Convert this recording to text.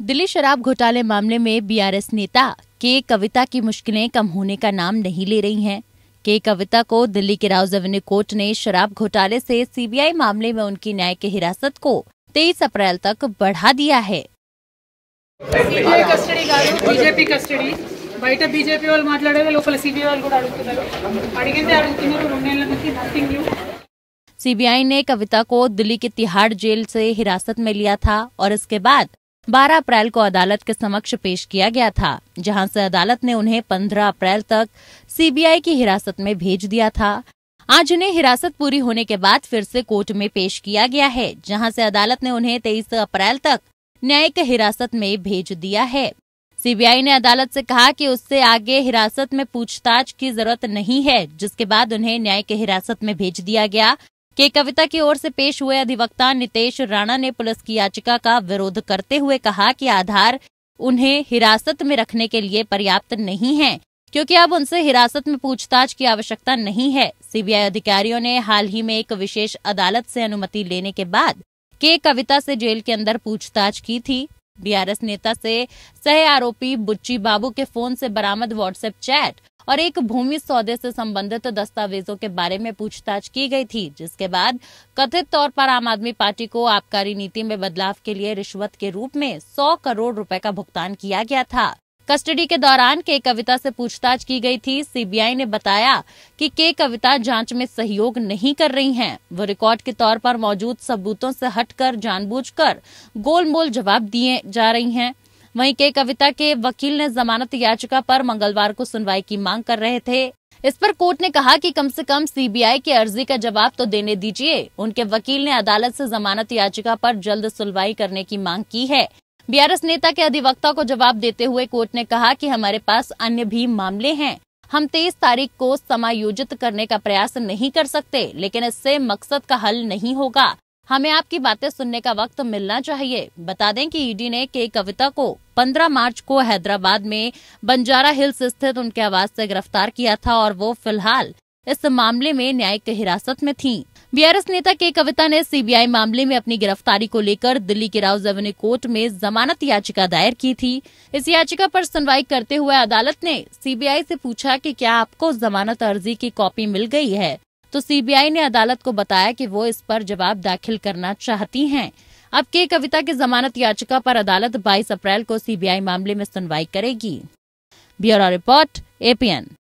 दिल्ली शराब घोटाले मामले में बीआरएस नेता के कविता की मुश्किलें कम होने का नाम नहीं ले रही हैं के कविता को दिल्ली के राउज एवेन्यू कोर्ट ने शराब घोटाले से सीबीआई मामले में उनकी न्याय हिरासत को तेईस अप्रैल तक बढ़ा दिया है బయట బీజేపీ వాళ్ళు మాట్లాడారు లోపల సిబిఐ వాళ్ళు కూడా అడుగుతున్నారు అడిగితే అడుగుతున్నారు రెండు నెలల నుంచి నథింగ్ న్యూ सीबीआई ने कविता को दिल्ली के तिहाड़ जेल से हिरासत में लिया था और इसके बाद 12 अप्रैल को अदालत के समक्ष पेश किया गया था जहां से अदालत ने उन्हें 15 अप्रैल तक सीबीआई की हिरासत में भेज दिया था आज उन्हें हिरासत पूरी होने के बाद फिर से कोर्ट में पेश किया गया है जहां से अदालत ने उन्हें 23 अप्रैल तक न्यायिक हिरासत में भेज दिया है सीबीआई ने अदालत से कहा कि उससे आगे हिरासत में पूछताछ की जरूरत नहीं है जिसके बाद उन्हें न्यायिक हिरासत में भेज दिया गया के कविता की ओर से पेश हुए अधिवक्ता नितेश राणा ने पुलिस की याचिका का विरोध करते हुए कहा कि आधार उन्हें हिरासत में रखने के लिए पर्याप्त नहीं है क्योंकि अब उनसे हिरासत में पूछताछ की आवश्यकता नहीं है सीबीआई अधिकारियों ने हाल ही में एक विशेष अदालत से अनुमति लेने के बाद के कविता से जेल के अंदर पूछताछ की थी बीआरएस नेता से सह आरोपी बुच्ची बाबू के फोन से बरामद व्हाट्सएप चैट और एक भूमि सौदे से संबंधित दस्तावेजों के बारे में पूछताछ की गई थी जिसके बाद कथित तौर पर आम आदमी पार्टी को आबकारी नीति में बदलाव के लिए रिश्वत के रूप में सौ करोड़ रूपए का भुगतान किया गया था कस्टडी के दौरान के कविता से पूछताछ की गई थी सीबीआई ने बताया कि के कविता जांच में सहयोग नहीं कर रही हैं। वो रिकॉर्ड के तौर पर मौजूद सबूतों से हटकर जानबूझकर गोलमोल जवाब दिए जा रही हैं। वहीं के कविता के वकील ने जमानत याचिका पर मंगलवार को सुनवाई की मांग कर रहे थे इस पर कोर्ट ने कहा कि कम से कम सीबीआई की अर्जी का जवाब तो देने दीजिए उनके वकील ने अदालत से जमानत याचिका पर जल्द सुनवाई करने की मांग की है बीआरएस नेता के अधिवक्ता को जवाब देते हुए कोर्ट ने कहा कि हमारे पास अन्य भी मामले हैं हम तेईस तारीख को समायोजित करने का प्रयास नहीं कर सकते लेकिन इससे मकसद का हल नहीं होगा हमें आपकी बातें सुनने का वक्त मिलना चाहिए बता दें कि ईडी e ने के कविता को 15 मार्च को हैदराबाद में बंजारा हिल्स स्थित उनके आवास से गिरफ्तार किया था और वो फिलहाल इस मामले में न्यायिक हिरासत में थी बीआरएस नेता के कविता ने सीबीआई मामले में अपनी गिरफ्तारी को लेकर दिल्ली के राउज एवेन्यू कोर्ट में जमानत याचिका दायर की थी इस याचिका पर सुनवाई करते हुए अदालत ने सीबीआई से पूछा कि क्या आपको जमानत अर्जी की कॉपी मिल गई है तो सीबीआई ने अदालत को बताया कि वो इस पर जवाब दाखिल करना चाहती हैं। अब के कविता की जमानत याचिका पर अदालत 22 अप्रैल को सीबीआई मामले में सुनवाई करेगी ब्यूरो रिपोर्ट एपीएन